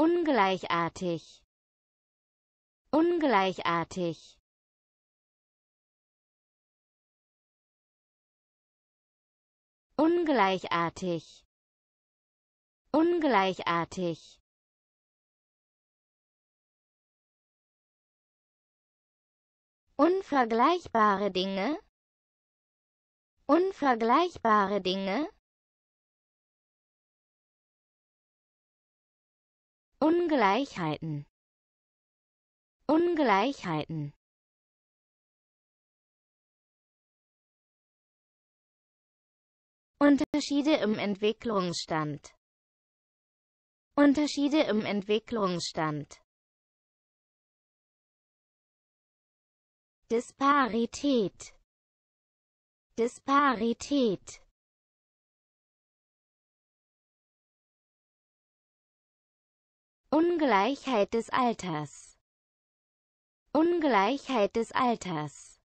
Ungleichartig. Ungleichartig. Ungleichartig. Ungleichartig. Unvergleichbare Dinge. Unvergleichbare Dinge. Ungleichheiten Ungleichheiten Unterschiede im Entwicklungsstand Unterschiede im Entwicklungsstand Disparität Disparität Ungleichheit des Alters Ungleichheit des Alters